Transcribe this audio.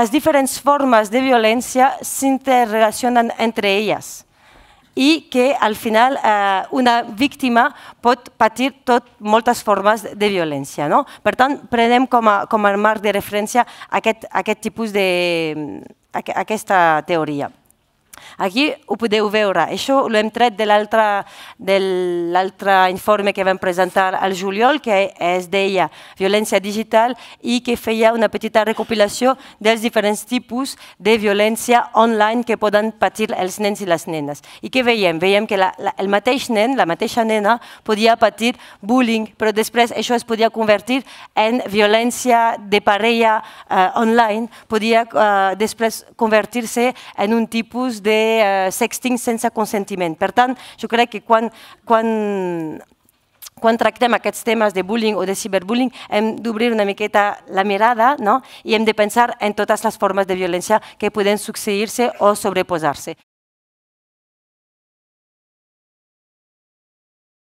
las diferentes formas de violencia se interrelacionan entre ellas y que al final eh, una víctima pot patir tot, moltes formes de violència. No? Per tant, prenem com a, com a marc de referència aquest, aquest tipus de, mm, aquesta teoria. Aquí ho podeu veure. Això hem tret de l'altre informe que vam presentar al juliol, que es deia violència digital i que feia una petita recopilació dels diferents tipus de violència online que poden patir els nens i les nenes. I què veiem? Veiem que la, el mateix nen, la mateixa nena, podia patir bullying, però després això es podia convertir en violència de parella eh, online, podia eh, després convertir-se en un tipus de fer eh, sexting sense consentiment. Per tant, jo crec que quan, quan quan tractem aquests temes de bullying o de ciberbullying hem d'obrir una miqueta la mirada no? i hem de pensar en totes les formes de violència que poden succeir-se o sobreposar-se.